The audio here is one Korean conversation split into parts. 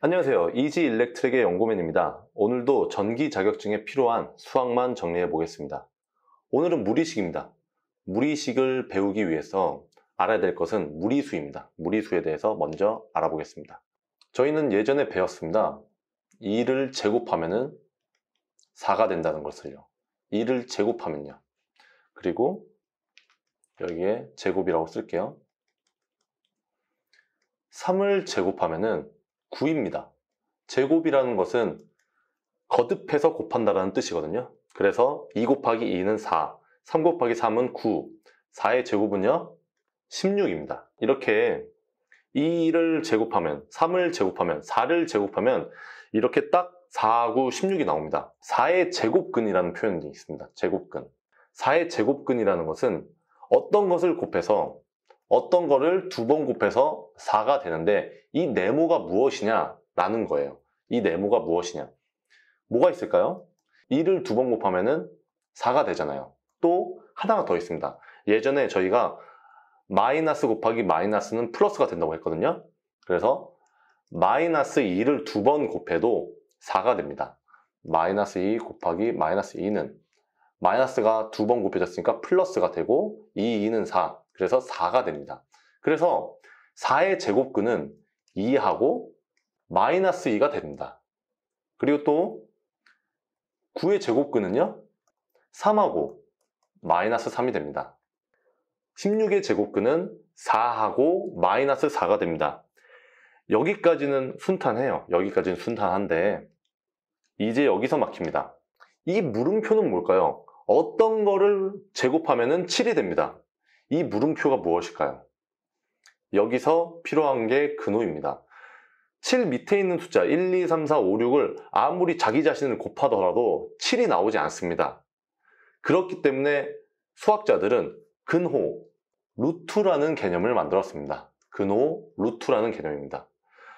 안녕하세요. 이지 일렉트릭의 연고맨입니다. 오늘도 전기 자격증에 필요한 수학만 정리해 보겠습니다. 오늘은 무리식입니다. 무리식을 배우기 위해서 알아야 될 것은 무리수입니다. 무리수에 대해서 먼저 알아보겠습니다. 저희는 예전에 배웠습니다. 2를 제곱하면 은 4가 된다는 것을요. 2를 제곱하면요. 그리고 여기에 제곱이라고 쓸게요. 3을 제곱하면 은 9입니다. 제곱이라는 것은 거듭해서 곱한다라는 뜻이거든요. 그래서 2 곱하기 2는 4, 3 곱하기 3은 9, 4의 제곱은요, 16입니다. 이렇게 2를 제곱하면, 3을 제곱하면, 4를 제곱하면 이렇게 딱 4하고 16이 나옵니다. 4의 제곱근이라는 표현이 있습니다. 제곱근. 4의 제곱근이라는 것은 어떤 것을 곱해서 어떤 거를 두 번 곱해서 4가 되는데 이 네모가 무엇이냐라는 거예요. 이 네모가 무엇이냐. 뭐가 있을까요? 1을 두 번 곱하면 은 4가 되잖아요. 또 하나가 더 있습니다. 예전에 저희가 마이너스 곱하기 마이너스는 플러스가 된다고 했거든요. 그래서 마이너스 2를 두 번 곱해도 4가 됩니다. 마이너스 2 곱하기 마이너스 2는 마이너스가 두 번 곱해졌으니까 플러스가 되고 2, 2는 4, 그래서 4가 됩니다. 그래서 4의 제곱근은 2하고 마이너스 2가 됩니다. 그리고 또 9의 제곱근은요. 3하고 마이너스 3이 됩니다. 16의 제곱근은 4하고 마이너스 4가 됩니다. 여기까지는 순탄해요. 여기까지는 순탄한데 이제 여기서 막힙니다. 이 물음표는 뭘까요? 어떤 거를 제곱하면 7이 됩니다. 이 물음표가 무엇일까요? 여기서 필요한 게 근호입니다. 7 밑에 있는 숫자 1, 2, 3, 4, 5, 6을 아무리 자기 자신을 곱하더라도 7이 나오지 않습니다. 그렇기 때문에 수학자들은 근호, 루트라는 개념을 만들었습니다. 근호, 루트라는 개념입니다.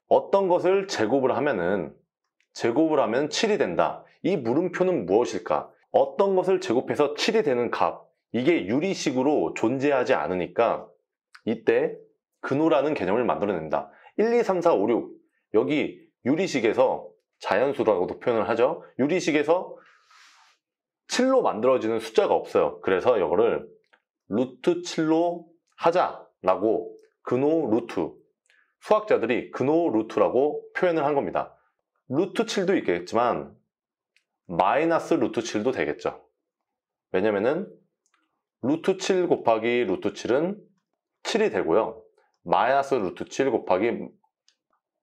어떤 것을 제곱을 하면은 제곱을 하면 7이 된다. 이 물음표는 무엇일까? 어떤 것을 제곱해서 7이 되는 값, 이게 유리식으로 존재하지 않으니까 이때 근호라는 개념을 만들어낸다. 1, 2, 3, 4, 5, 6 여기 유리식에서 자연수라고도 표현을 하죠. 유리식에서 7로 만들어지는 숫자가 없어요. 그래서 이거를 루트 7로 하자라고 근호 루트 수학자들이 근호 루트라고 표현을 한 겁니다. 루트 7도 있겠지만 마이너스 루트 7도 되겠죠. 왜냐면은 루트 7 곱하기 루트 7은 7이 되고요. 마이너스 루트 7 곱하기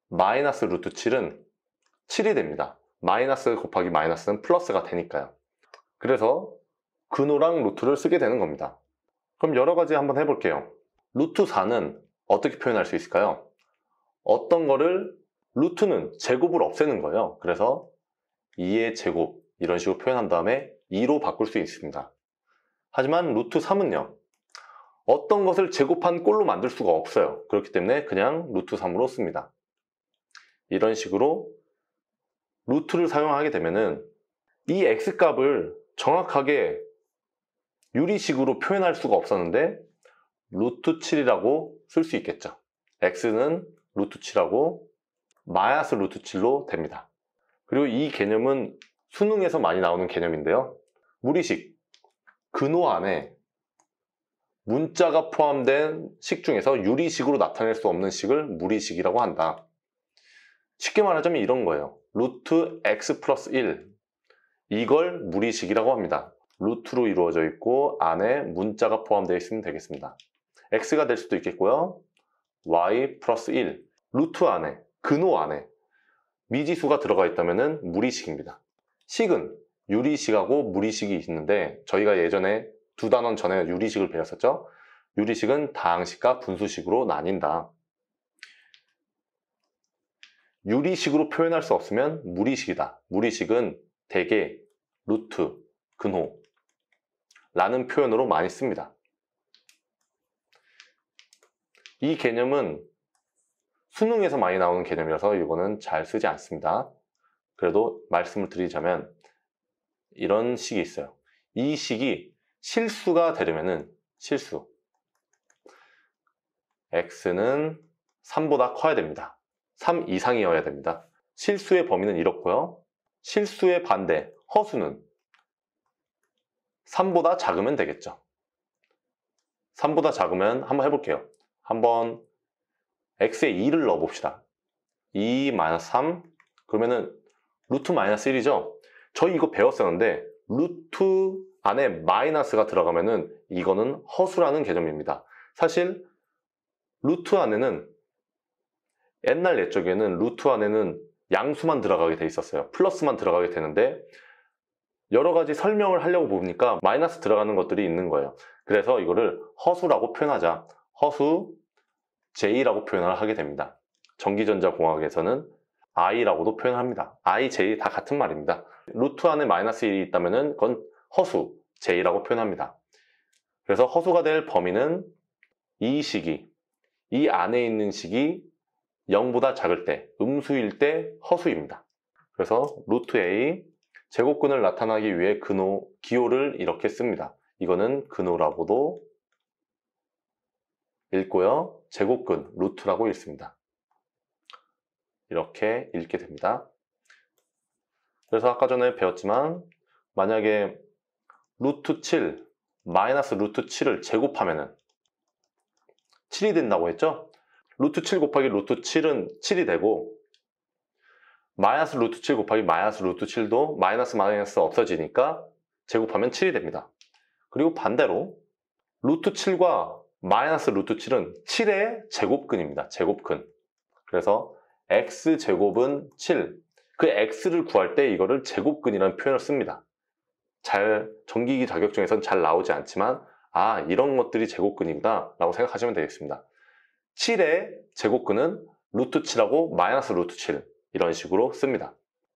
마이너스 루트 7은 7이 됩니다. 마이너스 곱하기 마이너스는 플러스가 되니까요. 그래서 근호랑 루트를 쓰게 되는 겁니다. 그럼 여러 가지 한번 해볼게요. 루트 4는 어떻게 표현할 수 있을까요? 어떤 거를 루트는 제곱을 없애는 거예요. 그래서 2의 제곱 이런 식으로 표현한 다음에 2로 바꿀 수 있습니다. 하지만 루트 3은요. 어떤 것을 제곱한 꼴로 만들 수가 없어요. 그렇기 때문에 그냥 루트 3으로 씁니다. 이런 식으로 루트를 사용하게 되면은 이 x값을 정확하게 유리식으로 표현할 수가 없었는데 루트 7이라고 쓸 수 있겠죠. x는 루트 7하고 마이너스 루트 7로 됩니다. 그리고 이 개념은 수능에서 많이 나오는 개념인데요. 무리식, 근호 안에 문자가 포함된 식 중에서 유리식으로 나타낼 수 없는 식을 무리식이라고 한다. 쉽게 말하자면 이런 거예요. 루트 x 플러스 1 이걸 무리식이라고 합니다. 루트로 이루어져 있고 안에 문자가 포함되어 있으면 되겠습니다. x가 될 수도 있겠고요. y 플러스 1 루트 안에 근호 안에 미지수가 들어가 있다면 무리식입니다. 식은 유리식하고 무리식이 있는데 저희가 예전에 두 단원 전에 유리식을 배웠었죠. 유리식은 다항식과 분수식으로 나뉜다. 유리식으로 표현할 수 없으면 무리식이다. 무리식은 대개, 루트, 근호 라는 표현으로 많이 씁니다. 이 개념은 수능에서 많이 나오는 개념이라서 이거는 잘 쓰지 않습니다. 그래도 말씀을 드리자면 이런 식이 있어요. 이 식이 실수가 되려면은 실수 x는 3보다 커야 됩니다. 3 이상이어야 됩니다. 실수의 범위는 이렇고요. 실수의 반대, 허수는 3보다 작으면 되겠죠. 3보다 작으면 한번 해볼게요. 한번 x에 2를 넣어봅시다. 2-3 그러면은 루트 마이너스 1이죠? 저희 이거 배웠었는데 루트 안에 마이너스가 들어가면은 이거는 허수라는 개념입니다. 사실 루트 안에는 옛날 예적에는 루트 안에는 양수만 들어가게 돼 있었어요. 플러스만 들어가게 되는데 여러 가지 설명을 하려고 보니까 마이너스 들어가는 것들이 있는 거예요. 그래서 이거를 허수라고 표현하자. 허수 J라고 표현을 하게 됩니다. 전기전자공학에서는 I라고도 표현합니다. I, J 다 같은 말입니다. 루트 안에 마이너스 1이 있다면 그건 허수, j라고 표현합니다. 그래서 허수가 될 범위는 이 식이, 이 안에 있는 식이 0보다 작을 때, 음수일 때 허수입니다. 그래서 루트 a, 제곱근을 나타나기 위해 근호, 기호를 이렇게 씁니다. 이거는 근호라고도 읽고요. 제곱근, 루트라고 읽습니다. 이렇게 읽게 됩니다. 그래서 아까 전에 배웠지만 만약에 루트 7, 마이너스 루트 7을 제곱하면은 7이 된다고 했죠? 루트 7 곱하기 루트 7은 7이 되고 마이너스 루트 7 곱하기 마이너스 루트 7도 마이너스 마이너스 없어지니까 제곱하면 7이 됩니다. 그리고 반대로 루트 7과 마이너스 루트 7은 7의 제곱근입니다. 제곱근. 그래서 x제곱은 7, 그 x를 구할 때 이거를 제곱근이라는 표현을 씁니다. 잘 전기기 자격증에선 잘 나오지 않지만 아 이런 것들이 제곱근이구나 라고 생각하시면 되겠습니다. 7의 제곱근은 루트 7하고 마이너스 루트 7 이런 식으로 씁니다.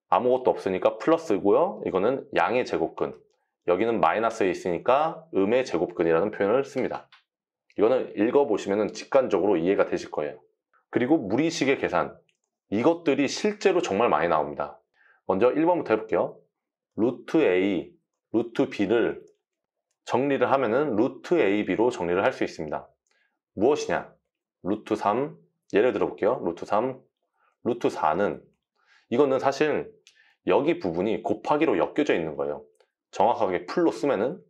아무것도 없으니까 플러스고요. 이거는 양의 제곱근. 여기는 마이너스에 있으니까 음의 제곱근이라는 표현을 씁니다. 이거는 읽어보시면 직관적으로 이해가 되실 거예요. 그리고 무리식의 계산, 이것들이 실제로 정말 많이 나옵니다. 먼저 1번부터 해볼게요. 루트 A, 루트 B를 정리를 하면은 루트 AB로 정리를 할 수 있습니다. 무엇이냐? 루트 3, 예를 들어볼게요. 루트 3, 루트 4는 이거는 사실 여기 부분이 곱하기로 엮여져 있는 거예요. 정확하게 풀로 쓰면은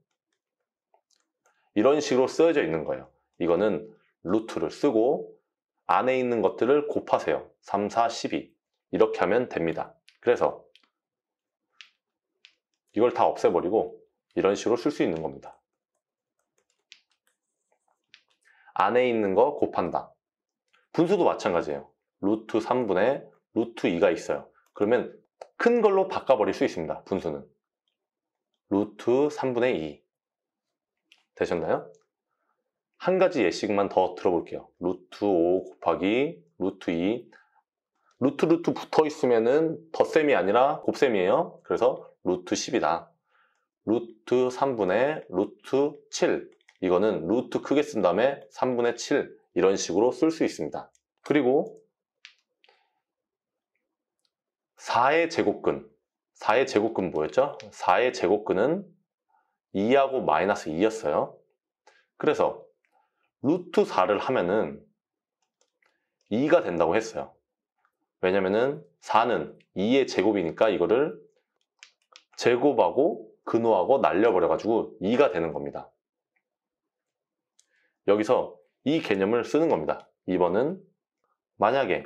이런 식으로 쓰여져 있는 거예요. 이거는 루트를 쓰고 안에 있는 것들을 곱하세요. 3, 4, 12 이렇게 하면 됩니다. 그래서 이걸 다 없애버리고 이런 식으로 쓸 수 있는 겁니다. 안에 있는 거 곱한다. 분수도 마찬가지예요. 루트 3분의 루트 2가 있어요. 그러면 큰 걸로 바꿔버릴 수 있습니다. 분수는. 루트 3분의 2. 되셨나요? 한 가지 예식만 더 들어볼게요. 루트 5 곱하기 루트 2 루트 루트 붙어 있으면은 덧셈이 아니라 곱셈이에요. 그래서 루트 10이다. 루트 3분의 루트 7 이거는 루트 크게 쓴 다음에 3분의 7 이런 식으로 쓸 수 있습니다. 그리고 4의 제곱근 4의 제곱근 뭐였죠? 4의 제곱근은 2하고 마이너스 2였어요. 그래서 루트 4를 하면은 2가 된다고 했어요. 왜냐면은 4는 2의 제곱이니까 이거를 제곱하고 근호하고 날려버려가지고 2가 되는 겁니다. 여기서 이 개념을 쓰는 겁니다. 2번은 만약에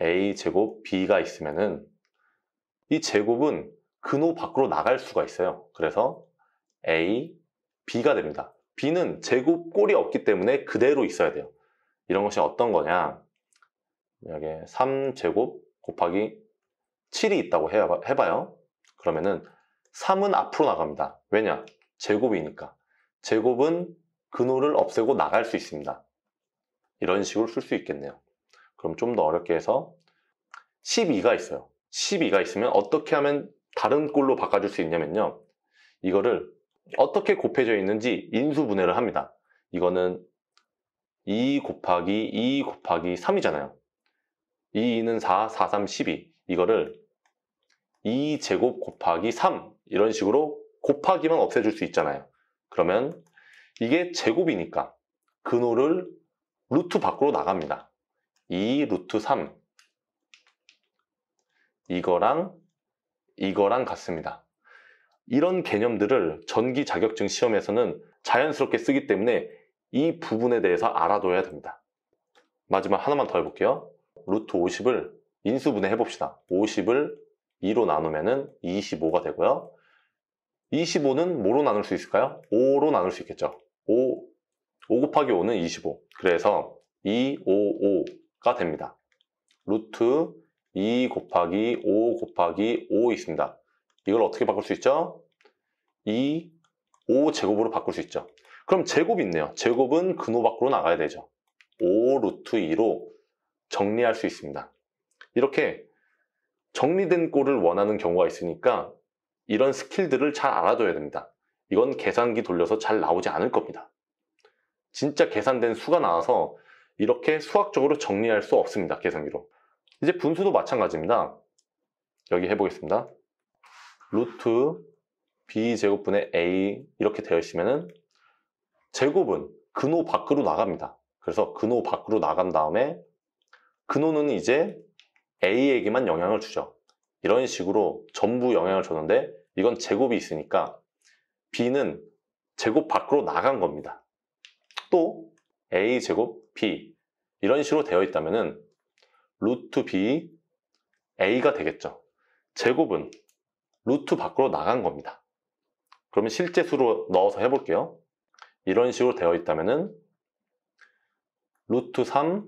a제곱 b가 있으면은 이 제곱은 근호 밖으로 나갈 수가 있어요. 그래서 a, b가 됩니다. 비는 제곱 꼴이 없기 때문에 그대로 있어야 돼요. 이런 것이 어떤 거냐. 만약에 3제곱 곱하기 7이 있다고 해봐요. 그러면은 3은 앞으로 나갑니다. 왜냐? 제곱이니까. 제곱은 근호를 없애고 나갈 수 있습니다. 이런 식으로 쓸 수 있겠네요. 그럼 좀 더 어렵게 해서 12가 있어요. 12가 있으면 어떻게 하면 다른 꼴로 바꿔줄 수 있냐면요. 이거를 어떻게 곱해져 있는지 인수분해를 합니다. 이거는 2 곱하기 2 곱하기 3이잖아요. 2, 2는 4, 4, 3, 12. 이거를 2제곱 곱하기 3 이런 식으로 곱하기만 없애줄 수 있잖아요. 그러면 이게 제곱이니까 근호를 루트 밖으로 나갑니다. 2 루트 3 이거랑 이거랑 같습니다. 이런 개념들을 전기 자격증 시험에서는 자연스럽게 쓰기 때문에 이 부분에 대해서 알아둬야 됩니다. 마지막 하나만 더 해볼게요. 루트 50을 인수분해 해봅시다. 50을 2로 나누면 은 25가 되고요. 25는 뭐로 나눌 수 있을까요? 5로 나눌 수 있겠죠. 5, 5 곱하기 5는 25. 그래서 2, 5, 5가 됩니다. 루트 2 곱하기 5 곱하기 5 있습니다. 이걸 어떻게 바꿀 수 있죠? 2, 5제곱으로 바꿀 수 있죠. 그럼 제곱이 있네요. 제곱은 근호 밖으로 나가야 되죠. 5 루트 2로 정리할 수 있습니다. 이렇게 정리된 꼴을 원하는 경우가 있으니까 이런 스킬들을 잘 알아둬야 됩니다. 이건 계산기 돌려서 잘 나오지 않을 겁니다. 진짜 계산된 수가 나와서 이렇게 수학적으로 정리할 수 없습니다. 계산기로. 이제 분수도 마찬가지입니다. 여기 해보겠습니다. 루트 b 제곱분의 a 이렇게 되어 있으면 제곱은 근호 밖으로 나갑니다. 그래서 근호 밖으로 나간 다음에 근호는 이제 a에게만 영향을 주죠. 이런 식으로 전부 영향을 줬는데 이건 제곱이 있으니까 b는 제곱 밖으로 나간 겁니다. 또 a 제곱 b 이런 식으로 되어 있다면은 루트 b a가 되겠죠. 제곱은 루트 밖으로 나간 겁니다. 그러면 실제 수로 넣어서 해볼게요. 이런 식으로 되어 있다면 루트 3,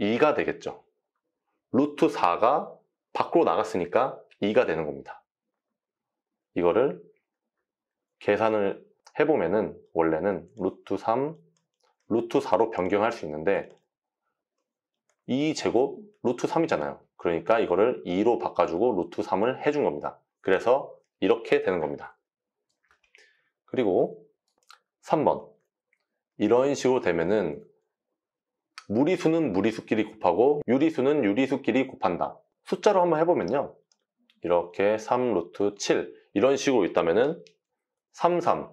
2가 되겠죠. 루트 4가 밖으로 나갔으니까 2가 되는 겁니다. 이거를 계산을 해보면 원래는 루트 3, 루트 4로 변경할 수 있는데 2제곱 루트 3이잖아요. 그러니까 이거를 2로 바꿔주고 루트 3을 해준 겁니다. 그래서 이렇게 되는 겁니다. 그리고 3번 이런 식으로 되면은 무리수는 무리수끼리 곱하고 유리수는 유리수끼리 곱한다. 숫자로 한번 해보면요. 이렇게 3루트 7 이런 식으로 있다면은 33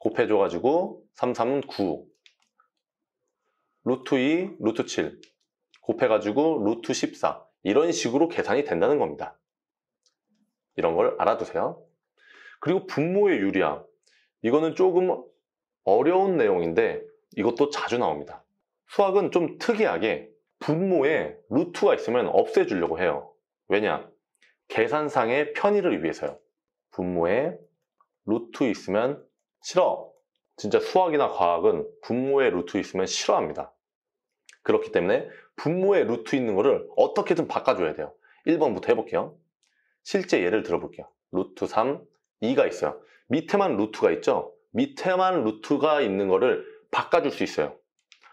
곱해줘가지고 3 3 9 루트 2, 루트 7 곱해가지고 루트 14 이런 식으로 계산이 된다는 겁니다. 이런 걸 알아두세요. 그리고 분모의 유리함. 이거는 조금 어려운 내용인데 이것도 자주 나옵니다. 수학은 좀 특이하게 분모에 루트가 있으면 없애주려고 해요. 왜냐? 계산상의 편의를 위해서요. 분모에 루트 있으면 싫어. 진짜 수학이나 과학은 분모에 루트 있으면 싫어합니다. 그렇기 때문에 분모에 루트 있는 거를 어떻게든 바꿔줘야 돼요. 1번부터 해볼게요. 실제 예를 들어볼게요. 루트 3, 2가 있어요. 밑에만 루트가 있죠? 밑에만 루트가 있는 거를 바꿔줄 수 있어요.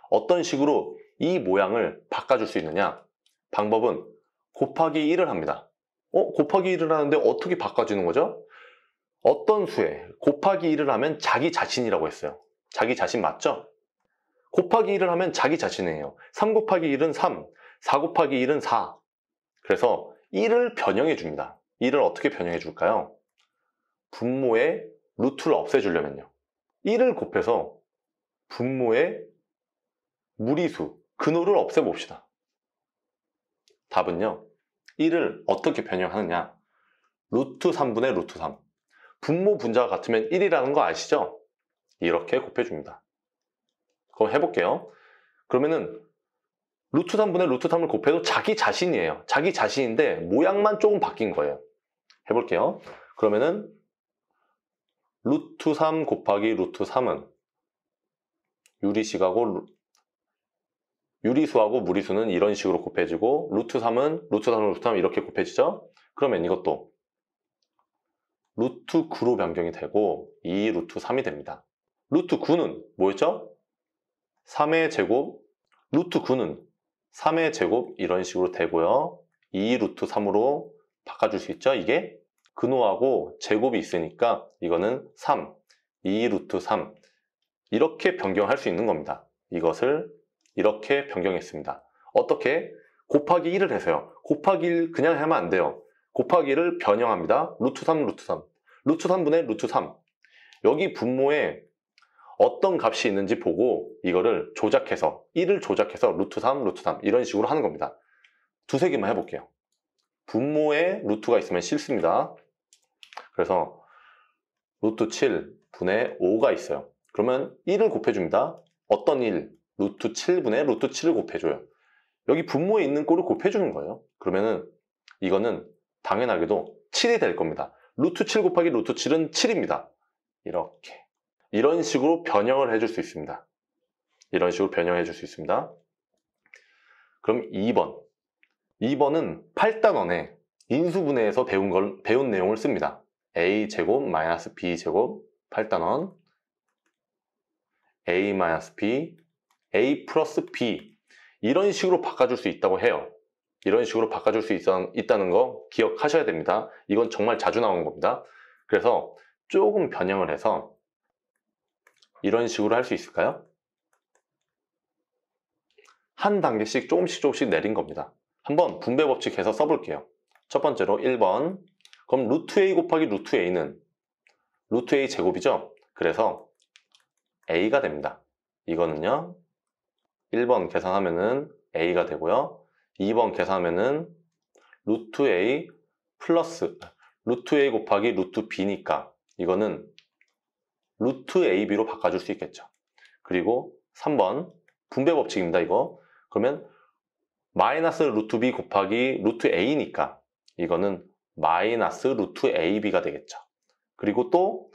어떤 식으로 이 모양을 바꿔줄 수 있느냐? 방법은 곱하기 1을 합니다. 어? 곱하기 1을 하는데 어떻게 바꿔주는 거죠? 어떤 수에 곱하기 1을 하면 자기 자신이라고 했어요. 자기 자신 맞죠? 곱하기 1을 하면 자기 자신이에요. 3 곱하기 1은 3, 4 곱하기 1은 4. 그래서 1을 변형해 줍니다. 이를 어떻게 변형해 줄까요? 분모의 루트를 없애주려면요. 1을 곱해서 분모의 무리수, 근호를 없애봅시다. 답은요. 1을 어떻게 변형하느냐. 루트 3분의 루트 3. 분모 분자가 같으면 1이라는 거 아시죠? 이렇게 곱해줍니다. 그럼 해볼게요. 그러면은 루트 3분의 루트 3을 곱해도 자기 자신이에요. 자기 자신인데 모양만 조금 바뀐 거예요. 해볼게요. 그러면은 루트 3 곱하기 루트 3은 유리식하고 유리수하고 무리수는 이런 식으로 곱해지고 루트 3은 루트 3, 루트 3 이렇게 곱해지죠? 그러면 이것도 루트 9로 변경이 되고 2 루트 3이 됩니다. 루트 9는 뭐였죠? 3의 제곱, 루트 9는 3의 제곱 이런 식으로 되고요. 2 루트 3으로 바꿔줄 수 있죠? 이게 근호하고 제곱이 있으니까 이거는 3, 2루트 3 이렇게 변경할 수 있는 겁니다. 이것을 이렇게 변경했습니다. 어떻게? 곱하기 1을 해서요. 곱하기 1 그냥 하면 안 돼요. 곱하기 1을 변형합니다. 루트 3, 루트 3. 루트 3분의 루트 3. 여기 분모에 어떤 값이 있는지 보고 이거를 조작해서 1을 조작해서 루트 3, 루트 3 이런 식으로 하는 겁니다. 두 세 개만 해볼게요. 분모에 루트가 있으면 싫습니다. 그래서 루트 7 분의 5가 있어요. 그러면 1을 곱해줍니다. 어떤 1? 루트 7분의 루트 7을 곱해줘요. 여기 분모에 있는 꼴을 곱해주는 거예요. 그러면은 이거는 당연하게도 7이 될 겁니다. 루트 7 곱하기 루트 7은 7입니다. 이렇게. 이런 식으로 변형을 해줄 수 있습니다. 이런 식으로 변형해 줄수 있습니다. 그럼 2번. 2번은 8단원에 인수분해에서 배운 걸, 배운 내용을 씁니다. a제곱 마이너스 b제곱 8단원 a 마이너스 b a 플러스 b 이런 식으로 바꿔줄 수 있다고 해요. 이런 식으로 바꿔줄 수 있, 있다는 거 기억하셔야 됩니다. 이건 정말 자주 나오는 겁니다. 그래서 조금 변형을 해서 이런 식으로 할 수 있을까요? 한 단계씩 조금씩 조금씩 내린 겁니다. 한번 분배 법칙해서 써볼게요. 첫 번째로 1번 그럼 루트 a 곱하기 루트 a는 루트 a 제곱이죠? 그래서 a가 됩니다. 이거는요. 1번 계산하면은 a가 되고요. 2번 계산하면은 루트 a 플러스 루트 a 곱하기 루트 b니까 이거는 루트 ab로 바꿔줄 수 있겠죠. 그리고 3번 분배 법칙입니다. 이거 그러면 마이너스 루트 b 곱하기 루트 a니까 이거는 마이너스 루트 AB가 되겠죠. 그리고 또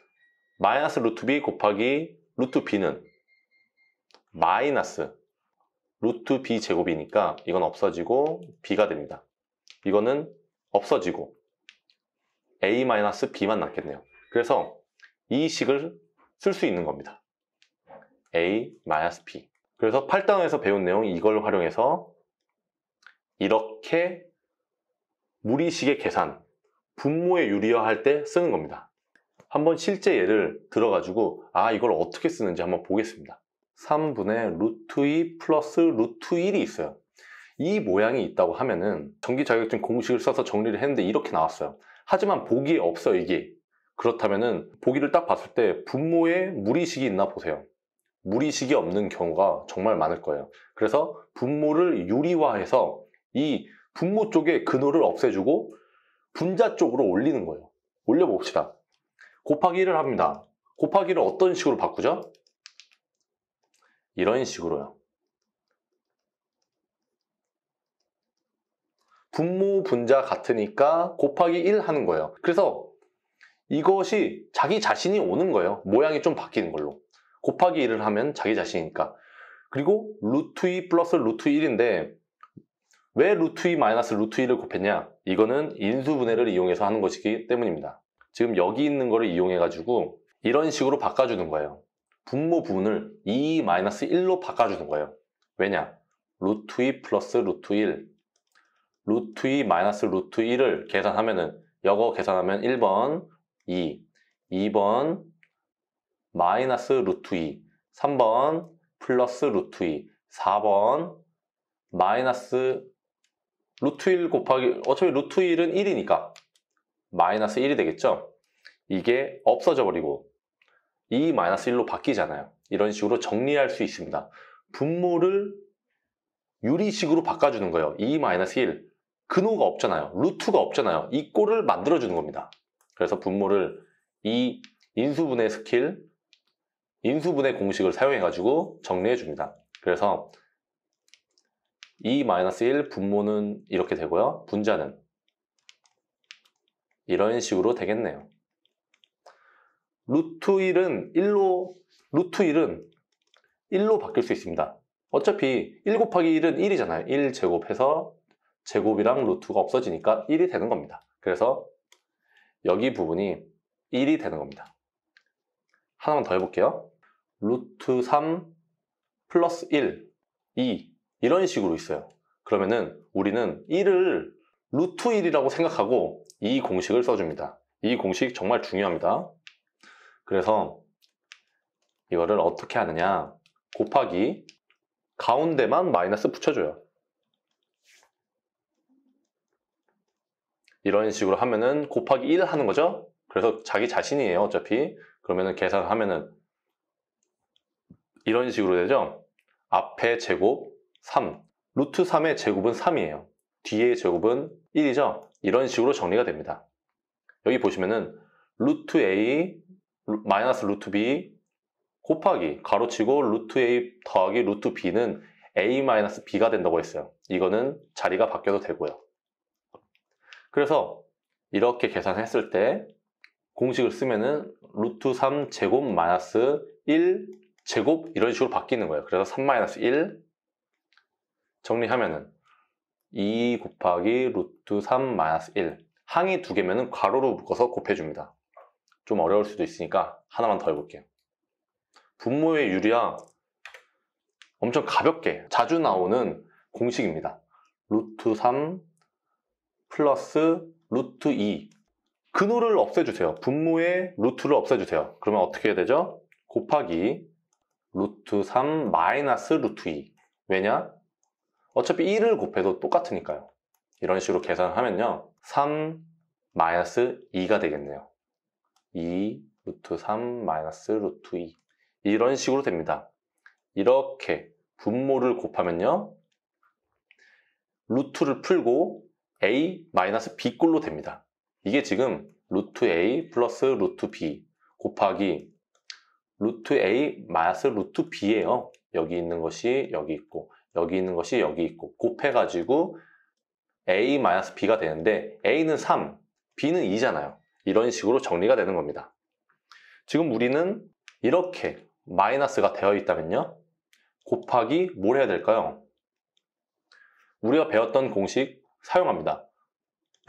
마이너스 루트 B 곱하기 루트 B는 마이너스 루트 B 제곱이니까 이건 없어지고 B가 됩니다. 이거는 없어지고 A-B만 마이너스 남겠네요. 그래서 이 식을 쓸 수 있는 겁니다. A-B 마이너스 그래서 8단원에서 배운 내용 이걸 활용해서 이렇게 무리식의 계산 분모에 유리화할 때 쓰는 겁니다. 한번 실제 예를 들어가지고 아 이걸 어떻게 쓰는지 한번 보겠습니다. 3분의 루트 2 플러스 루트 1이 있어요. 이 모양이 있다고 하면은 전기자격증 공식을 써서 정리를 했는데 이렇게 나왔어요. 하지만 보기에 없어 요 이게. 그렇다면은 보기를 딱 봤을 때 분모에 무리식이 있나 보세요. 무리식이 없는 경우가 정말 많을 거예요. 그래서 분모를 유리화해서 이 분모 쪽에 근호를 없애주고 분자 쪽으로 올리는 거예요. 올려봅시다. 곱하기 1을 합니다. 곱하기를 어떤 식으로 바꾸죠? 이런 식으로요. 분모 분자 같으니까 곱하기 1 하는 거예요. 그래서 이것이 자기 자신이 오는 거예요. 모양이 좀 바뀌는 걸로. 곱하기 1을 하면 자기 자신이니까. 그리고 루트 2 플러스 루트 1인데 왜 루트 2 마이너스 루트 1을 곱했냐? 이거는 인수분해를 이용해서 하는 것이기 때문입니다. 지금 여기 있는 거를 이용해가지고 이런 식으로 바꿔주는 거예요. 분모 부분을 2-1로 바꿔주는 거예요. 왜냐? 루트 2 플러스 루트 1 루트 2 마이너스 루트 1을 계산하면은 여거 계산하면 1번 2 2번 마이너스 루트 2 3번 플러스 루트 2 4번 마이너스 루트 1 곱하기 어차피 루트 1은 1이니까 마이너스 1이 되겠죠? 이게 없어져 버리고 2 마이너스 1로 바뀌잖아요. 이런 식으로 정리할 수 있습니다. 분모를 유리식으로 바꿔주는 거예요. 2 마이너스 1 근호가 없잖아요. 루트가 없잖아요. 이 꼴을 만들어주는 겁니다. 그래서 분모를 이 인수분해 스킬, 인수분해 공식을 사용해가지고 정리해줍니다. 그래서 2-1 분모는 이렇게 되고요. 분자는 이런 식으로 되겠네요. 루트 1은 1로 루트 1은 1로 바뀔 수 있습니다. 어차피 1 곱하기 1은 1이잖아요. 1 제곱해서 제곱이랑 루트가 없어지니까 1이 되는 겁니다. 그래서 여기 부분이 1이 되는 겁니다. 하나만 더 해볼게요. 루트 3 플러스 1, 2 이런 식으로 있어요. 그러면은 우리는 1을 루트 1이라고 생각하고 이 공식을 써줍니다. 이 공식 정말 중요합니다. 그래서 이거를 어떻게 하느냐 곱하기 가운데만 마이너스 붙여줘요. 이런 식으로 하면은 곱하기 1 하는 거죠. 그래서 자기 자신이에요 어차피. 그러면은 계산하면은 을 이런 식으로 되죠. 앞에 제곱 3. 루트 3의 제곱은 3이에요. 뒤의 제곱은 1이죠. 이런 식으로 정리가 됩니다. 여기 보시면은 루트 a 마이너스 루트 b 곱하기 가로치고 루트 a 더하기 루트 b는 a 마이너스 b가 된다고 했어요. 이거는 자리가 바뀌어도 되고요. 그래서 이렇게 계산했을 때 공식을 쓰면은 루트 3 제곱 마이너스 1 제곱 이런 식으로 바뀌는 거예요. 그래서 3 마이너스 1 정리하면은 2 곱하기 루트 3 마이너스 1 항이 두 개면은 괄호로 묶어서 곱해줍니다. 좀 어려울 수도 있으니까 하나만 더 해볼게요. 분모의 유리항 엄청 가볍게 자주 나오는 공식입니다. 루트 3 플러스 루트 2 근호를 없애주세요. 분모의 루트를 없애주세요. 그러면 어떻게 해야 되죠? 곱하기 루트 3 마이너스 루트 2 왜냐? 어차피 1을 곱해도 똑같으니까요. 이런 식으로 계산하면요. 3 2가 되겠네요. 2 루트 3마 루트 2 이런 식으로 됩니다. 이렇게 분모를 곱하면요. 루트를 풀고 a b꼴로 됩니다. 이게 지금 루트 a 플러스 루트 b 곱하기 루트 a 마이너스 루트 b예요. 여기 있는 것이 여기 있고 여기 있는 것이 여기 있고 곱해가지고 a-b가 되는데 a는 3, b는 2잖아요. 이런 식으로 정리가 되는 겁니다. 지금 우리는 이렇게 마이너스가 되어 있다면요. 곱하기 뭘 해야 될까요? 우리가 배웠던 공식 사용합니다.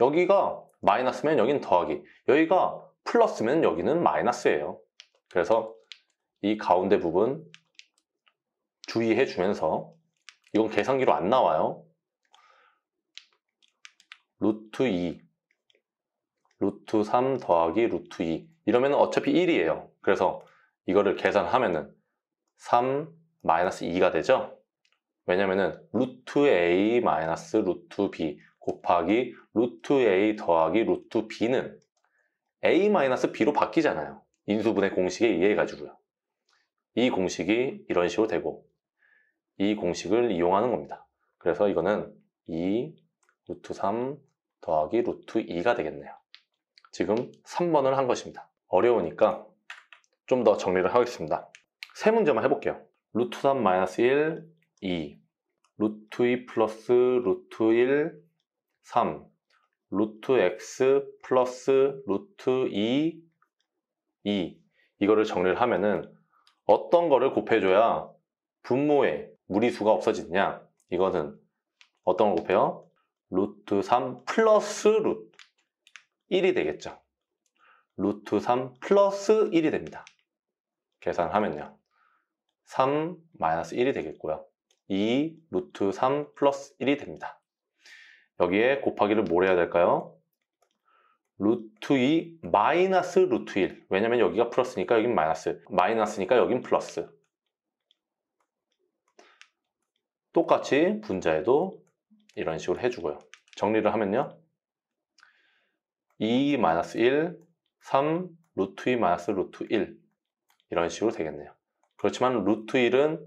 여기가 마이너스면 여기는 더하기, 여기가 플러스면 여기는 마이너스예요. 그래서 이 가운데 부분 주의해 주면서 이건 계산기로 안 나와요. 루트 2 루트 3 더하기 루트 2 이러면 어차피 1이에요. 그래서 이거를 계산하면은 3 2가 되죠? 왜냐면은 루트 a 마 루트 b 곱하기 루트 a 더하기 루트 b는 a 마 b로 바뀌잖아요. 인수분의 공식에 의해 가지고요. 이 공식이 이런 식으로 되고 이 공식을 이용하는 겁니다. 그래서 이거는 2 루트 3 더하기 루트 2가 되겠네요. 지금 3번을 한 것입니다. 어려우니까 좀 더 정리를 하겠습니다. 세 문제만 해볼게요. 루트 3 마이너스 1, 2 루트 2 플러스 루트 1, 3 루트 x 플러스 루트 2, 2 이거를 정리를 하면은 어떤 거를 곱해줘야 분모에 무리수가 없어지느냐? 이거는 어떤 걸 곱해요? 루트 3 플러스 루트 1이 되겠죠. 루트 3 플러스 1이 됩니다. 계산하면요. 3 마이너스 1이 되겠고요. 2 루트 3 플러스 1이 됩니다. 여기에 곱하기를 뭘 해야 될까요? 루트 2 마이너스 루트 1 왜냐면 여기가 플러스니까 여긴 마이너스 마이너스니까 여긴 플러스 똑같이 분자에도 이런 식으로 해주고요. 정리를 하면요. 2 1, 3 루트 2 루트 1 이런 식으로 되겠네요. 그렇지만 루트 1은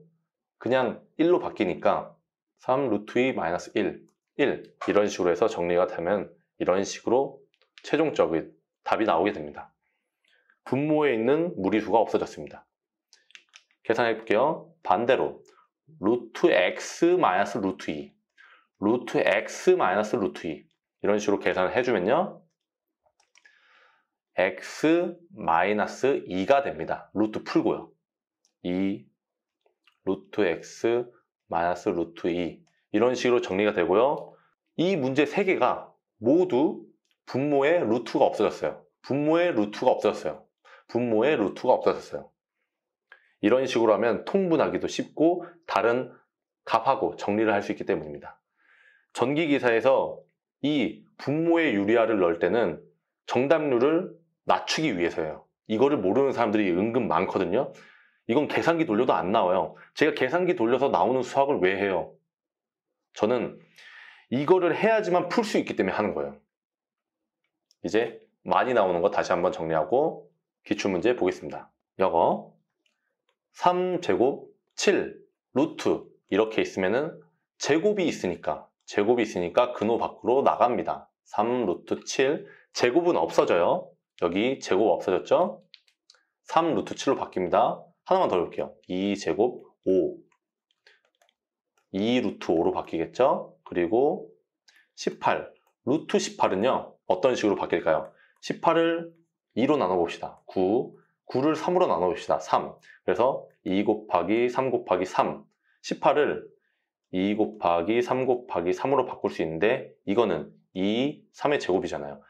그냥 1로 바뀌니까 3 루트 2 마이너스 1, 1 이런 식으로 해서 정리가 되면 이런 식으로 최종적인 답이 나오게 됩니다. 분모에 있는 무리수가 없어졌습니다. 계산해 볼게요. 반대로 루트 x 마이너스 루트 2 e. 루트 x 마이너스 루트 2 e. 이런 식으로 계산을 해주면요 x 마이너스 2가 됩니다 루트 풀고요 2 e 루트 x 마이너스 루트 2 이런 식으로 정리가 되고요 이 문제 3개가 모두 분모의 루트가 없어졌어요 분모의 루트가 없어졌어요 분모의 루트가 없어졌어요 이런 식으로 하면 통분하기도 쉽고 다른 값하고 정리를 할 수 있기 때문입니다. 전기기사에서 이 분모의 유리알을 넣을 때는 정답률을 낮추기 위해서예요. 이거를 모르는 사람들이 은근 많거든요. 이건 계산기 돌려도 안 나와요. 제가 계산기 돌려서 나오는 수학을 왜 해요? 저는 이거를 해야지만 풀 수 있기 때문에 하는 거예요. 이제 많이 나오는 거 다시 한번 정리하고 기출문제 보겠습니다. 여거 3제곱 7 루트 이렇게 있으면은 제곱이 있으니까 제곱이 있으니까 근호 밖으로 나갑니다. 3 루트 7 제곱은 없어져요. 여기 제곱 없어졌죠? 3 루트 7로 바뀝니다. 하나만 더 볼게요. 2 제곱 5 2 루트 5로 바뀌겠죠? 그리고 18 루트 18은요. 어떤 식으로 바뀔까요? 18을 2로 나눠봅시다. 9 9를 3으로 나눠봅시다. 3. 그래서 2 곱하기 3 곱하기 3. 18을 2 곱하기 3 곱하기 3으로 바꿀 수 있는데 이거는 2, 3의 제곱이잖아요.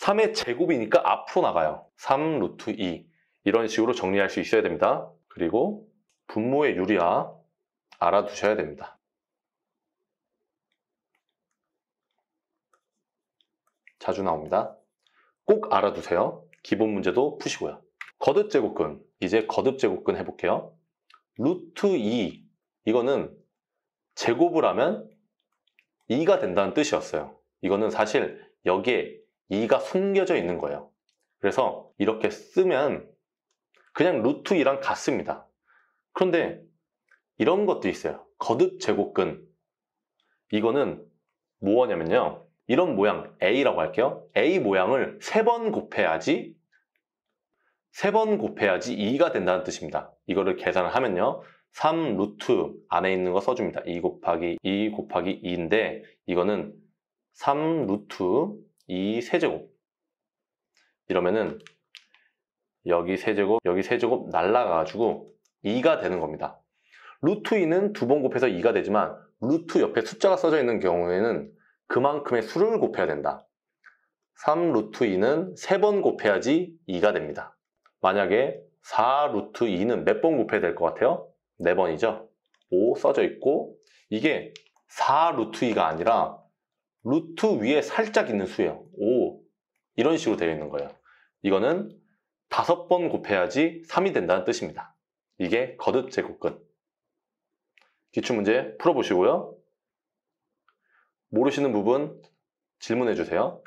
3의 제곱이니까 앞으로 나가요. 3 루트 2 이런 식으로 정리할 수 있어야 됩니다. 그리고 분모의 유리야 알아두셔야 됩니다. 자주 나옵니다. 꼭 알아두세요. 기본 문제도 푸시고요. 거듭 제곱근 이제 거듭 제곱근 해볼게요 루트 2 이거는 제곱을 하면 2가 된다는 뜻이었어요 이거는 사실 여기에 2가 숨겨져 있는 거예요 그래서 이렇게 쓰면 그냥 루트 2랑 같습니다 그런데 이런 것도 있어요 거듭 제곱근 이거는 뭐냐면요 이런 모양 A라고 할게요 A 모양을 3번 곱해야지 세번 곱해야지 2가 된다는 뜻입니다. 이거를 계산을 하면요. 3 루트 안에 있는 거 써줍니다. 2 곱하기 2 곱하기 2인데 이거는 3 루트 2 세제곱 이러면은 여기 세제곱 여기 세제곱 날라가가지고 2가 되는 겁니다. 루트 2는 두 번 곱해서 2가 되지만 루트 옆에 숫자가 써져 있는 경우에는 그만큼의 수를 곱해야 된다. 3 루트 2는 세 번 곱해야지 2가 됩니다. 만약에 4 루트 2는 몇 번 곱해야 될 것 같아요? 4번이죠. 5 써져 있고 이게 4 루트 2가 아니라 루트 위에 살짝 있는 수예요. 5 이런 식으로 되어 있는 거예요. 이거는 5번 곱해야지 3이 된다는 뜻입니다. 이게 거듭 제곱근. 기출문제 풀어보시고요. 모르시는 부분 질문해 주세요.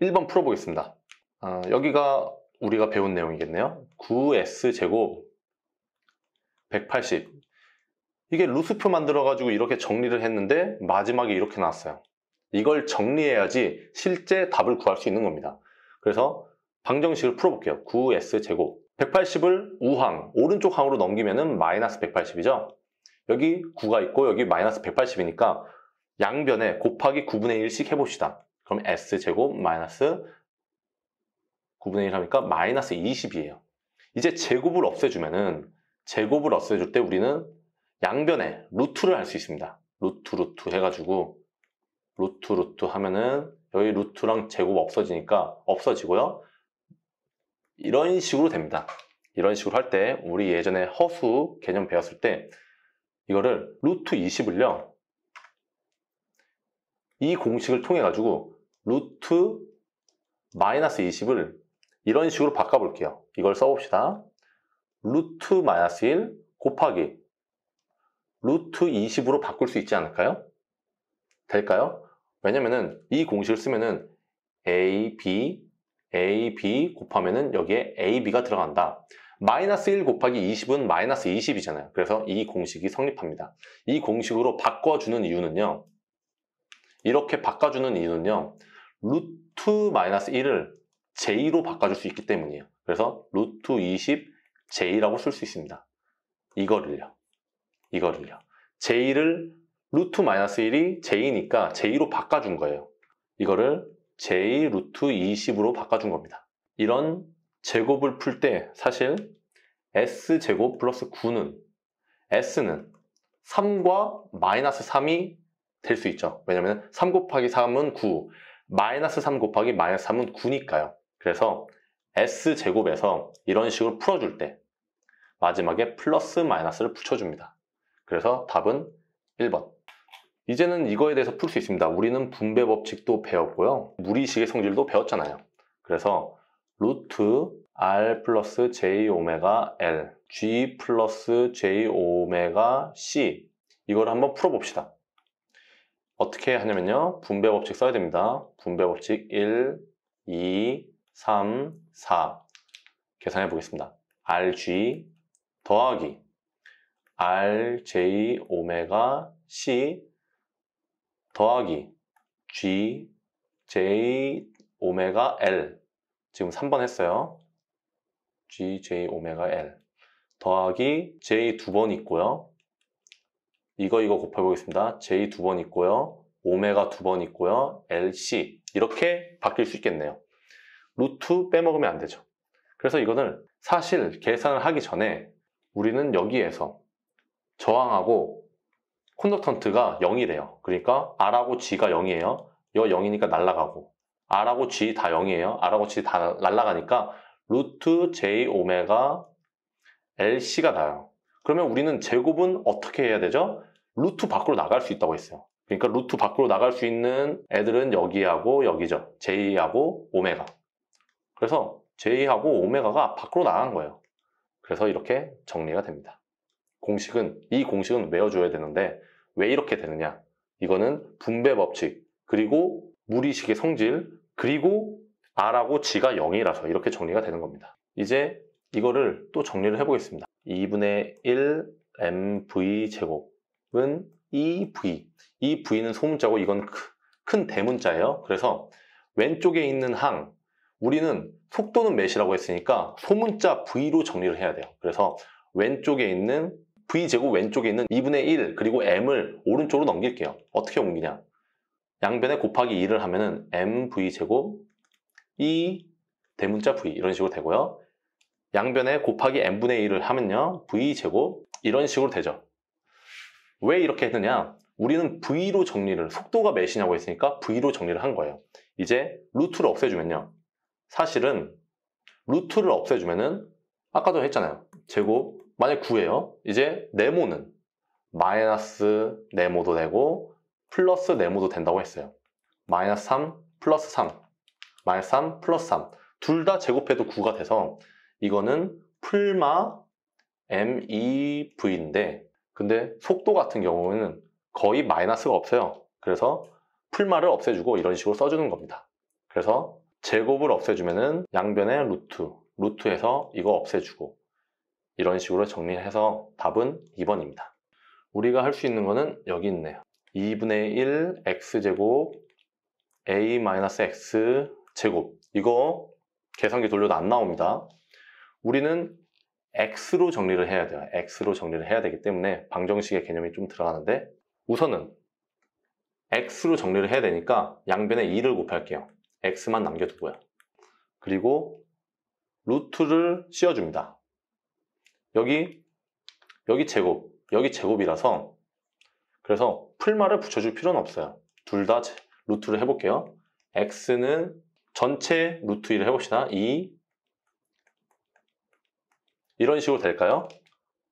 1번 풀어보겠습니다. 아, 여기가 우리가 배운 내용이겠네요. 9 s 제곱180 이게 루스표 만들어가지고 이렇게 정리를 했는데 마지막에 이렇게 나왔어요. 이걸 정리해야지 실제 답을 구할 수 있는 겁니다. 그래서 방정식을 풀어볼게요. 9 s 제곱 180을 우항, 오른쪽 항으로 넘기면 은 마이너스 180이죠. 여기 9가 있고 여기 마이너스 180이니까 양변에 곱하기 9분의 1씩 해봅시다. 그럼 s 제곱 마이너스 9분의 1 하니까 마이너스 20이에요. 이제 제곱을 없애주면은 제곱을 없애줄 때 우리는 양변에 루트를 할 수 있습니다. 루트 루트 해가지고 루트 루트 하면은 여기 루트랑 제곱 없어지니까 없어지고요. 이런 식으로 됩니다. 이런 식으로 할 때 우리 예전에 허수 개념 배웠을 때 이거를 루트 20을요. 이 공식을 통해 가지고 루트 마이너스 20을 이런 식으로 바꿔볼게요. 이걸 써봅시다. 루트 마이너스 1 곱하기 루트 20으로 바꿀 수 있지 않을까요? 될까요? 왜냐면은 이 공식을 쓰면은 a, b, a, b 곱하면은 여기에 a, b가 들어간다. 마이너스 1 곱하기 20은 마이너스 20이잖아요. 그래서 이 공식이 성립합니다. 이 공식으로 바꿔주는 이유는요. 이렇게 바꿔주는 이유는요. 루트 마이너스 1을 j로 바꿔줄 수 있기 때문이에요. 그래서 루트 20 j라고 쓸 수 있습니다. 이거를요. 이거를요. j를 루트 마이너스 1이 j니까 j로 바꿔준 거예요. 이거를 j 루트 20으로 바꿔준 겁니다. 이런 제곱을 풀 때 사실 s제곱 플러스 9는 s는 3과 마이너스 3이 될 수 있죠. 왜냐면 하3 곱하기 3은 9, 마이너스 3 곱하기 마이너스 3은 9니까요. 그래서 S제곱에서 이런 식으로 풀어줄 때 마지막에 플러스 마이너스를 붙여줍니다. 그래서 답은 1번. 이제는 이거에 대해서 풀 수 있습니다. 우리는 분배 법칙도 배웠고요. 무리식의 성질도 배웠잖아요. 그래서 루트 R 플러스 J 오메가 L G 플러스 J 오메가 C 이걸 한번 풀어봅시다. 어떻게 하냐면요. 분배 법칙 써야 됩니다. 분배 법칙 1, 2, 3, 4 계산해 보겠습니다. RG 더하기 RJ 오메가 C 더하기 G J 오메가 L 지금 3번 했어요. G J 오메가 L 더하기 J 두 번 있고요. 이거 이거 곱해보겠습니다. J 두 번 있고요. 오메가 두 번 있고요. LC 이렇게 바뀔 수 있겠네요. 루트 빼먹으면 안 되죠. 그래서 이거는 사실 계산을 하기 전에 우리는 여기에서 저항하고 콘덕턴트가 0이래요. 그러니까 R하고 G가 0이에요. 여 0이니까 날라가고 R하고 G 다 0이에요. R하고 G 다 날라가니까 루트 J 오메가 LC가 나요. 그러면 우리는 제곱은 어떻게 해야 되죠? 루트 밖으로 나갈 수 있다고 했어요. 그러니까 루트 밖으로 나갈 수 있는 애들은 여기하고 여기죠. J하고 오메가. 그래서 J하고 오메가가 밖으로 나간 거예요. 그래서 이렇게 정리가 됩니다. 공식은 이 공식은 외워줘야 되는데 왜 이렇게 되느냐? 이거는 분배 법칙 그리고 무리식의 성질 그리고 R하고 G가 0이라서 이렇게 정리가 되는 겁니다. 이제 이거를 또 정리를 해보겠습니다. 2분의 1 mv 제곱은 e v 이 e v는 소문자고 이건 큰 대문자예요. 그래서 왼쪽에 있는 항 우리는 속도는 몇이라고 했으니까 소문자 V로 정리를 해야 돼요. 그래서 왼쪽에 있는 V제곱 왼쪽에 있는 2분의 1 그리고 M을 오른쪽으로 넘길게요. 어떻게 옮기냐. 양변에 곱하기 2를 하면은 MV제곱 2 e 대문자 V 이런 식으로 되고요. 양변에 곱하기 M분의 1을 하면요. V제곱 이런 식으로 되죠. 왜 이렇게 했느냐. 우리는 V로 정리를 속도가 몇이냐고 했으니까 V로 정리를 한 거예요. 이제 루트를 없애주면요. 사실은 루트를 없애주면은 아까도 했잖아요. 제곱 만약 9예요. 이제 네모는 마이너스 네모도 되고 플러스 네모도 된다고 했어요. 마이너스 3 플러스 3 마이너스 3 플러스 3 둘 다 제곱해도 9가 돼서 이거는 풀마 MEV인데 근데 속도 같은 경우는 에 거의 마이너스가 없어요. 그래서 풀마를 없애주고 이런 식으로 써주는 겁니다. 그래서 제곱을 없애주면은 양변의 루트, 루트에서 이거 없애주고 이런 식으로 정리해서 답은 2번입니다. 우리가 할 수 있는 거는 여기 있네요. 2분의 1 x제곱 a-x 제곱 이거 계산기 돌려도 안 나옵니다. 우리는 x로 정리를 해야 돼요. x로 정리를 해야 되기 때문에 방정식의 개념이 좀 들어가는데 우선은 x로 정리를 해야 되니까 양변에 2를 곱할게요. x만 남겨두고요. 그리고 루트를 씌워줍니다. 여기 여기 제곱, 여기 제곱이라서 그래서 풀마를 붙여줄 필요는 없어요. 둘 다 루트를 해볼게요. x는 전체 루트 1을 해봅시다. 2 이런 식으로 될까요?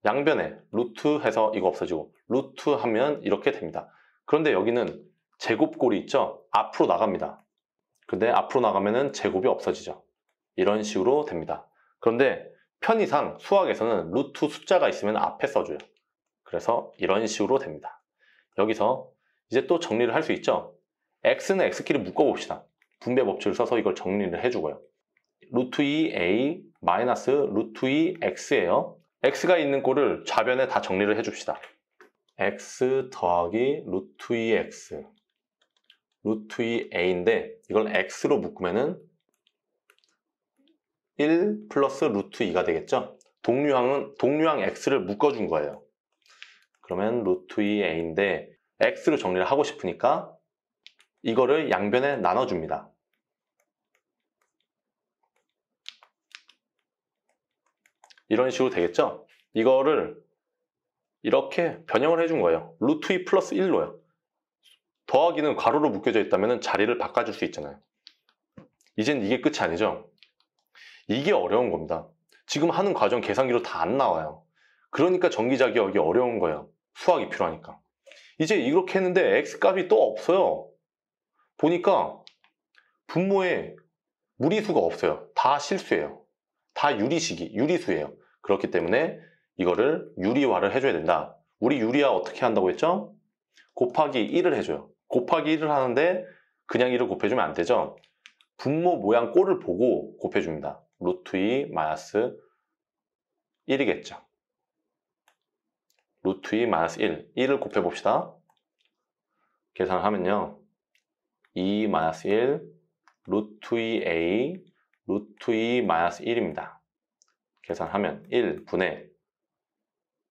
양변에 루트 해서 이거 없어지고 루트 하면 이렇게 됩니다. 그런데 여기는 제곱골이 있죠? 앞으로 나갑니다. 근데 앞으로 나가면 제곱이 없어지죠. 이런 식으로 됩니다. 그런데 편의상 수학에서는 루트 숫자가 있으면 앞에 써줘요. 그래서 이런 식으로 됩니다. 여기서 이제 또 정리를 할 수 있죠. x는 x끼리 묶어봅시다. 분배 법칙을 써서 이걸 정리를 해주고요. 루트 2a 마이너스 루트 2x예요. x가 있는 꼴을 좌변에 다 정리를 해줍시다. x 더하기 루트 2x 루트 2a인데 이걸 x로 묶으면은 1 플러스 루트 2가 되겠죠? 동류항은 동류항 x를 묶어준 거예요. 그러면 루트 2a인데 x로 정리를 하고 싶으니까 이거를 양변에 나눠줍니다. 이런 식으로 되겠죠? 이거를 이렇게 변형을 해준 거예요. 루트 2 플러스 1로요. 더하기는 가로로 묶여져 있다면 자리를 바꿔줄 수 있잖아요. 이젠 이게 끝이 아니죠. 이게 어려운 겁니다. 지금 하는 과정 계산기로 다 안 나와요. 그러니까 전기자기하기 어려운 거예요. 수학이 필요하니까. 이제 이렇게 했는데 x값이 또 없어요. 보니까 분모에 무리수가 없어요. 다 실수예요. 다 유리식이, 유리수예요. 그렇기 때문에 이거를 유리화를 해줘야 된다. 우리 유리화 어떻게 한다고 했죠? 곱하기 1을 해줘요. 곱하기 1을 하는데 그냥 1을 곱해주면 안 되죠. 분모 모양 꼴을 보고 곱해줍니다. 루트 2 마이너스 1이겠죠. 루트 2 마이너스 1, 1을 곱해봅시다. 계산을 하면요. 2 마이너스 1, 루트 2a, 루트 2 마이너스 1입니다. 계산하면 1분의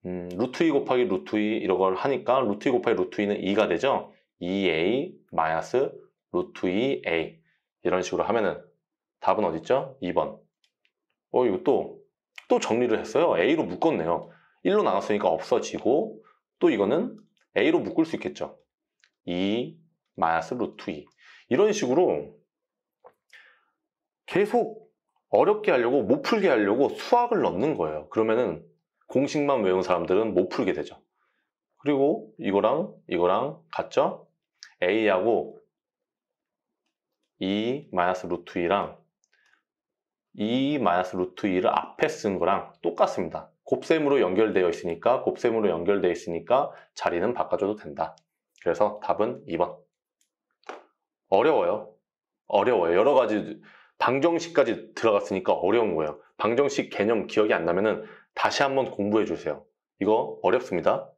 음, 루트 2 곱하기 루트 2 이런 걸 하니까 루트 2 곱하기 루트 2는 2가 되죠. 2a e 마이너스 루트 2a e 이런 식으로 하면은 답은 어딨죠? 2번 어 이거 또 또 정리를 했어요 a로 묶었네요 1로 나눴으니까 없어지고 또 이거는 a로 묶을 수 있겠죠 2 e 마이너스 루트 2 이런 식으로 계속 어렵게 하려고 못 풀게 하려고 수학을 넣는 거예요 그러면은 공식만 외운 사람들은 못 풀게 되죠 그리고 이거랑 이거랑 같죠? A하고 e 루트 2랑 e 루트 2를 앞에 쓴 거랑 똑같습니다. 곱셈으로 연결되어 있으니까 곱셈으로 연결되어 있으니까 자리는 바꿔줘도 된다. 그래서 답은 2번. 어려워요. 어려워요. 여러 가지 방정식까지 들어갔으니까 어려운 거예요. 방정식 개념 기억이 안나면 다시 한번 공부해 주세요. 이거 어렵습니다.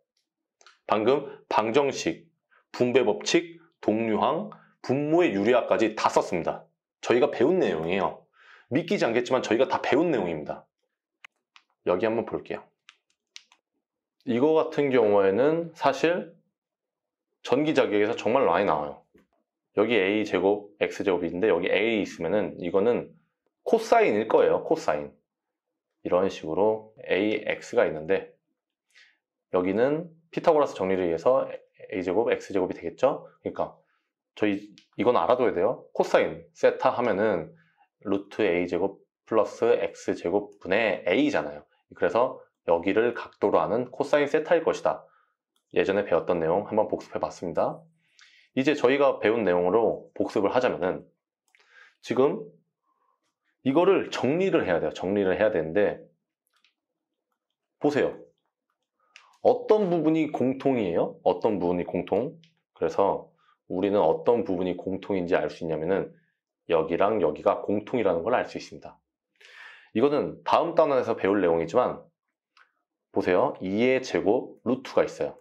방금 방정식, 분배법칙, 동류항, 분모의 유리학까지 다 썼습니다. 저희가 배운 내용이에요. 믿기지 않겠지만 저희가 다 배운 내용입니다. 여기 한번 볼게요. 이거 같은 경우에는 사실 전기자격에서 정말 많이 나와요. 여기 a제곱, x제곱인데 여기 a 있으면은 이거는 코사인일 거예요. 코사인. 이런 식으로 ax가 있는데 여기는 피타고라스 정리를 위해서 a제곱, x제곱이 되겠죠? 그러니까 저희 이건 알아둬야 돼요. 코사인 세타 하면은 루트 a제곱 플러스 x제곱 분의 a잖아요. 그래서 여기를 각도로 하는 코사인 세타일 것이다. 예전에 배웠던 내용 한번 복습해 봤습니다. 이제 저희가 배운 내용으로 복습을 하자면은 지금 이거를 정리를 해야 돼요. 정리를 해야 되는데 보세요. 어떤 부분이 공통이에요? 어떤 부분이 공통? 그래서 우리는 어떤 부분이 공통인지 알 수 있냐면은 여기랑 여기가 공통이라는 걸 알 수 있습니다. 이거는 다음 단원에서 배울 내용이지만 보세요. 2의 제곱 루트가 있어요.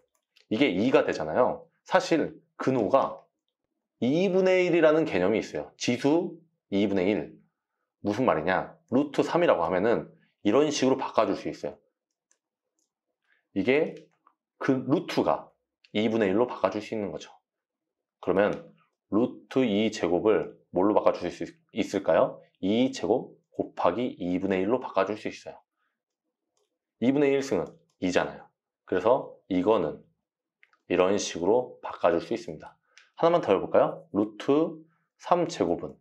이게 2가 되잖아요. 사실 근호가 2분의 1이라는 개념이 있어요. 지수 2분의 1. 무슨 말이냐? 루트 3이라고 하면은 이런 식으로 바꿔줄 수 있어요. 이게 그 루트가 2분의 1로 바꿔줄 수 있는 거죠. 그러면 루트 2제곱을 뭘로 바꿔줄 수 있을까요? 2제곱 곱하기 2분의 1로 바꿔줄 수 있어요. 2분의 1승은 2잖아요. 그래서 이거는 이런 식으로 바꿔줄 수 있습니다. 하나만 더 해볼까요? 루트 3제곱은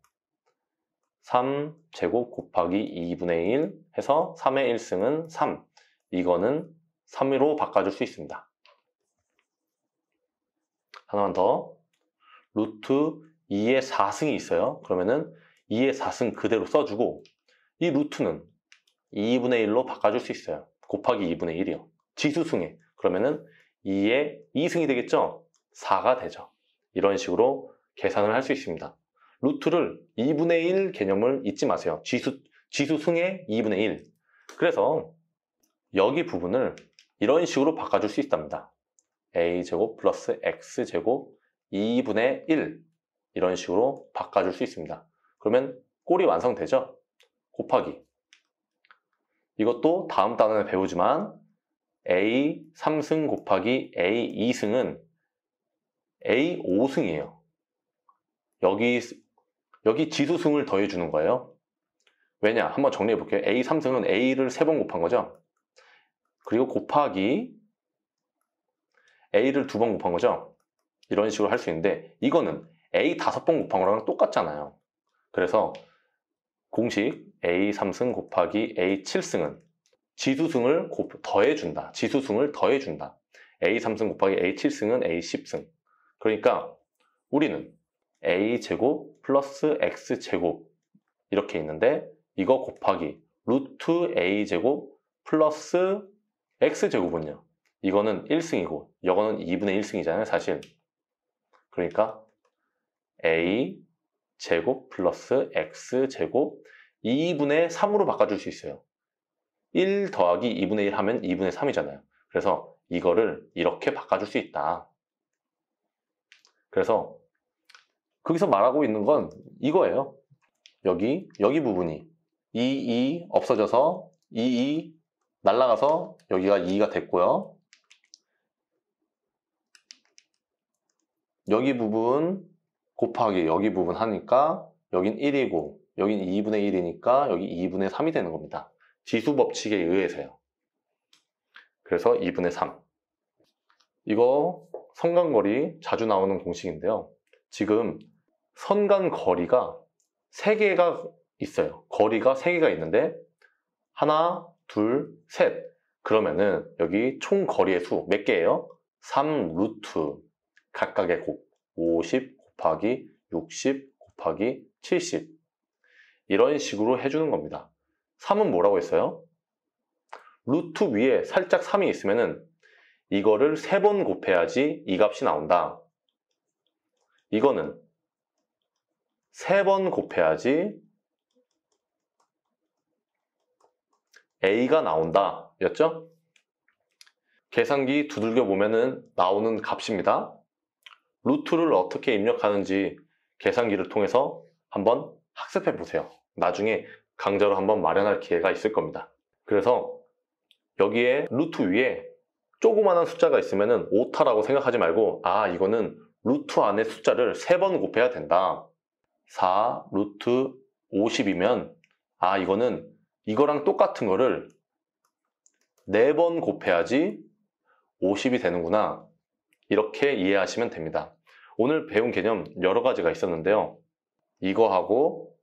3제곱 곱하기 2분의 1 해서 3의 1승은 3. 이거는 3위로 바꿔줄 수 있습니다. 하나만 더. 루트 2의 4승이 있어요. 그러면은 2의 4승 그대로 써주고 이 루트는 2분의 1로 바꿔줄 수 있어요. 곱하기 2분의 1이요. 지수승에 그러면은 2의 2승이 되겠죠? 4가 되죠. 이런 식으로 계산을 할 수 있습니다. 루트를 2분의 1 개념을 잊지 마세요. 지수, 지수승의 2분의 1. 그래서 여기 부분을 이런 식으로 바꿔줄 수 있답니다. a제곱 플러스 x제곱 2분의 1 이런 식으로 바꿔줄 수 있습니다. 그러면 꼴이 완성되죠? 곱하기 이것도 다음 단원에 배우지만 a 3승 곱하기 a 2승은 a 5승이에요. 여기 여기 지수승을 더해주는 거예요. 왜냐? 한번 정리해 볼게요. a 3승은 a를 3번 곱한 거죠? 그리고 곱하기 A를 두 번 곱한 거죠. 이런 식으로 할 수 있는데 이거는 A 다섯 번 곱한 거랑 똑같잖아요. 그래서 공식 A 3승 곱하기 A 7승은 지수승을 더해준다. 지수승을 더해준다. A 3승 곱하기 A 7승은 A 10승. 그러니까 우리는 A 제곱 플러스 X 제곱 이렇게 있는데 이거 곱하기 루트 A 제곱 플러스 x제곱은요. 이거는 1승이고 이거는 2분의 1승이잖아요 사실. 그러니까 a 제곱 플러스 x 제곱 2분의 3으로 바꿔줄 수 있어요. 1 더하기 2분의 1 하면 2분의 3이잖아요. 그래서 이거를 이렇게 바꿔줄 수 있다. 그래서 거기서 말하고 있는 건 이거예요. 여기 여기 부분이 2, 2 없어져서 2, 2 날라가서 여기가 2가 됐고요. 여기 부분 곱하기 여기 부분 하니까 여긴 1이고 여긴 2분의 1이니까 여기 2분의 3이 되는 겁니다. 지수 법칙에 의해서요. 그래서 2분의 3. 이거 선간거리 자주 나오는 공식인데요. 지금 선간거리가 3개가 있어요. 거리가 3개가 있는데 하나, 둘, 셋. 그러면은 여기 총 거리의 수 몇 개예요? 3 루트 각각의 곱50 곱하기 60 곱하기 70 이런 식으로 해주는 겁니다. 3은 뭐라고 했어요? 루트 위에 살짝 3이 있으면은 이거를 3번 곱해야지 이 값이 나온다. 이거는 3번 곱해야지 A가 나온다 였죠? 계산기 두들겨 보면 나오는 값입니다. 루트를 어떻게 입력하는지 계산기를 통해서 한번 학습해 보세요. 나중에 강좌로 한번 마련할 기회가 있을 겁니다. 그래서 여기에 루트 위에 조그마한 숫자가 있으면 오타라고 생각하지 말고 아 이거는 루트 안에 숫자를 3번 곱해야 된다. 4 루트 50이면 아 이거는 이거랑 똑같은 거를 4번 곱해야지 50이 되는구나 이렇게 이해하시면 됩니다. 오늘 배운 개념 여러 가지가 있었는데요. 이거하고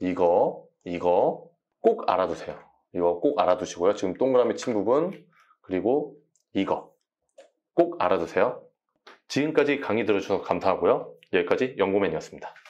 이거, 이거 꼭 알아두세요. 이거 꼭 알아두시고요. 지금 동그라미 친 부분 그리고 이거 꼭 알아두세요. 지금까지 강의 들어주셔서 감사하고요. 여기까지 연구맨이었습니다.